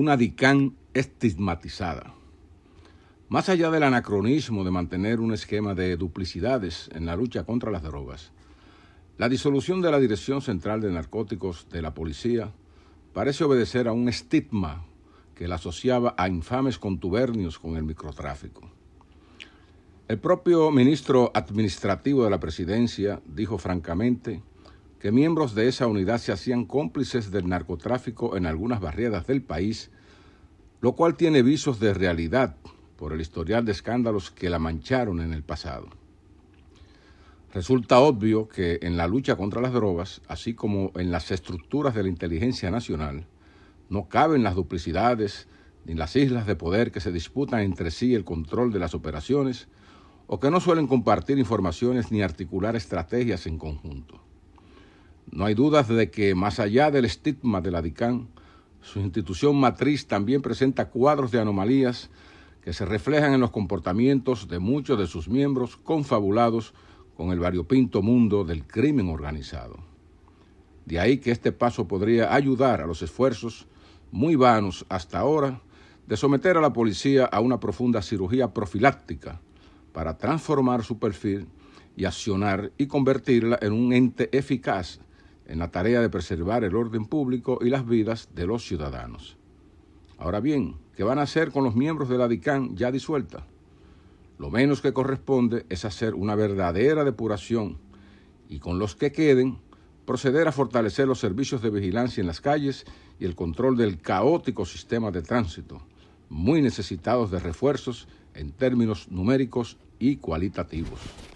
una DICAN estigmatizada. Más allá del anacronismo de mantener un esquema de duplicidades en la lucha contra las drogas, la disolución de la Dirección Central de Narcóticos de la Policía parece obedecer a un estigma que la asociaba a infames contubernios con el microtráfico. El propio ministro administrativo de la presidencia dijo francamente que miembros de esa unidad se hacían cómplices del narcotráfico en algunas barriadas del país, lo cual tiene visos de realidad por el historial de escándalos que la mancharon en el pasado. Resulta obvio que en la lucha contra las drogas, así como en las estructuras de la inteligencia nacional, no caben las duplicidades ni las islas de poder que se disputan entre sí el control de las operaciones o que no suelen compartir informaciones ni articular estrategias en conjunto. No hay dudas de que, más allá del estigma de la DICAN, su institución matriz también presenta cuadros de anomalías que se reflejan en los comportamientos de muchos de sus miembros confabulados con el variopinto mundo del crimen organizado. De ahí que este paso podría ayudar a los esfuerzos, muy vanos hasta ahora, de someter a la policía a una profunda cirugía profiláctica para transformar su perfil y accionar y convertirla en un ente eficaz en la tarea de preservar el orden público y las vidas de los ciudadanos. Ahora bien, ¿qué van a hacer con los miembros de la DICAN ya disuelta? Lo menos que corresponde es hacer una verdadera depuración y con los que queden proceder a fortalecer los servicios de vigilancia en las calles y el control del caótico sistema de tránsito, muy necesitados de refuerzos en términos numéricos y cualitativos.